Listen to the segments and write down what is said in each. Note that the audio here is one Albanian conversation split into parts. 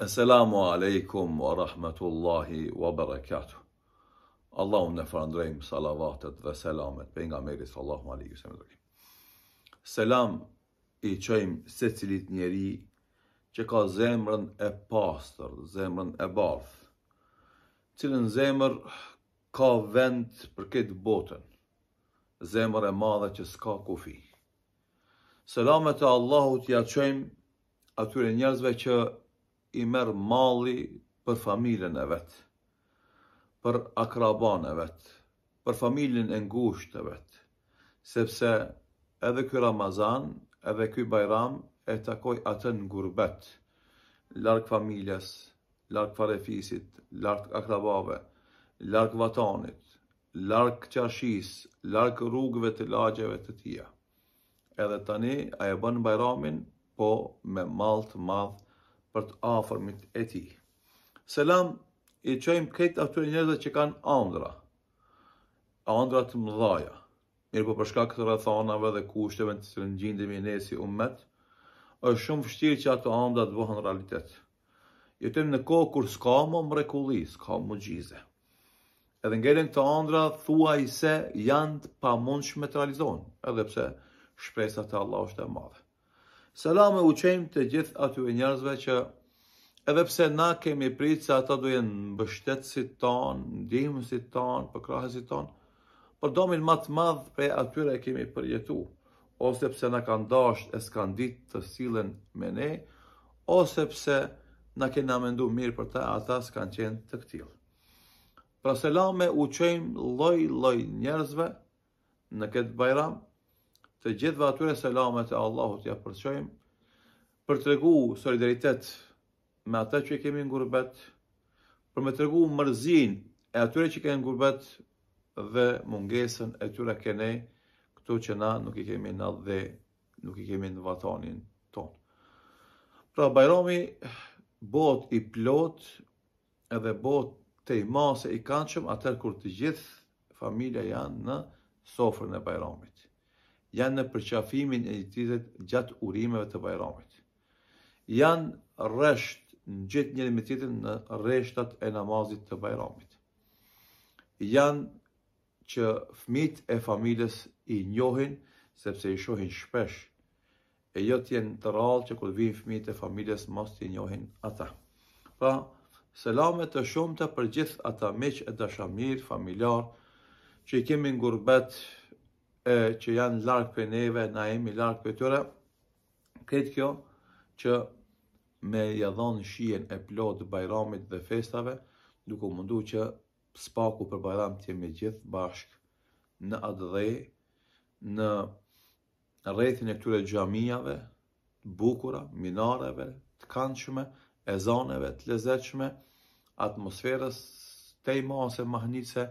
Esselamu alaikum wa rahmetullahi wa barakatuh. Allahum në farëndrejmë salavatet dhe selamet për nga meri sallahu alaihi wa sallam. Selam i qëjmë se cilit njeri që ka zemrën e pastër, zemrën e bardhë, cilën zemrë ka vend për këtë botën, zemrë e madhe që s'ka kufi. Selamet e Allahut ja qëjmë atyre njerëzve që i merë mali për familjen e vetë, për akraban e vetë, për familjen e ngusht e vetë, sepse edhe kjo Ramazan, edhe kjo Bajram, e takoj atë në gurbet, lark familjes, lark farefisit, lark akrabave, lark vatanit, lark qashis, lark rrugve të lagjeve të tia. Edhe tani, a e bënë Bajramin, po me malt, madhë, për të afërmit e ti. Selam i qojmë këtë atyre njëzë që kanë andra, andra të mëdhaja, mirë për po përshka këtë rëthanave dhe kushtëve në të të nëgjindimi në si umet, është shumë fështirë që ato andra të në realitet. Jëtëm në kohë kur s'ka më mrekulli, s'ka më gjize Edhe ngerin të andra, thua i se janë të pa mund shmetralizon, edhe pse shpresat Allah është e madhe. Selam e uqejmë të gjithë aty e njerëzve që edhe pse na kemi pritë se ata në bështetë mbështetësit tonë, ndihmësit tonë, si tonë, për domin më të madh prej atyre kemi përjetu, ose pse na kanë dashur e s'kan ditë të sillen me ne, ose pse na kanë mendu mirë për ta, ata s'kan qenë të këtilë. Pra selam e uqejmë lloj lloj njerëzve në këtë bajram, të gjithëve atyre selamet e Allahut ja përqojmë, për të regu solidaritet me ata që i kemi në gurbet, për me të regu mërzin e atyre që i kemi në gurbet dhe mungesën e tyre kene këto që na nuk i kemi në dhe nuk i kemi në vatanin ton. Pra Bajrami bot i plot edhe bot të i masë i kanëshëm atër kur të gjithë familja janë në sofrën e Bajramit janë në përqafimin e njëtritet gjatë urimeve të bajramit. Janë resht në gjithë njëri me tjetën në reshtat e namazit të bajramit. Janë që fmit e familës i njohin, sepse i shohin shpesh, e jo t'jen të rralë që këtë vinë fmit e familës mos i njohin ata. Pra, selame të shumë të për gjithë ata meq e dashamir, familjar, që i kemi ngurbet që janë larkë për neve, na emi larkë për tëre, këtë kjo që me jadhon shien e plotë bajramit dhe festave, duke mundu që spaku për bajram të jemi gjithë bashkë në atë në rrethin e këture gjamiave, bukura, minareve, të kanëshme, e zoneve, të lezeqme, atmosferës, te i mahnice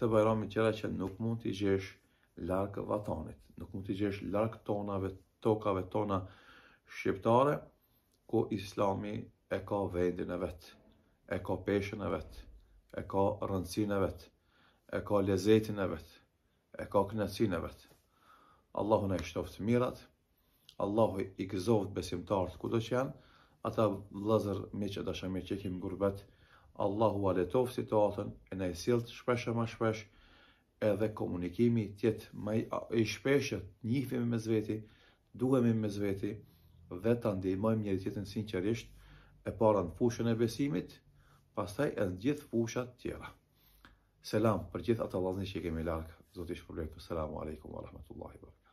të bajramit qëra që nuk mund të i gjeshë larg vatanit. Nuk mund të gjesh larg tonave, tokave tona shqiptare, ku islami e ka vendin e vetë, e ka peshën e vetë, e ka rëndësin e vetë, e ka lezetin e vetë, e ka knëtsin e vetë. Allahu në shtoft mirat, Allahu i gëzoft besimtarët kudo që janë, ata vlazër me që dashamir që kemë gurbet, Allahu aletoft situatën, e në i siltë shpeshe ma shpeshe, edhe komunikimi tjetë më i shpeshët, njifemi me zveti, duhemi me zveti, dhe të ndihmojmë njëri tjetën sinqerisht e para në fushën e besimit, pastaj në gjithë fushat tjera. Selam për gjithë atë allazni që kemi larkë, zotish përlejku, selamu Aleikum wa rahmatullahi wa barakatuh.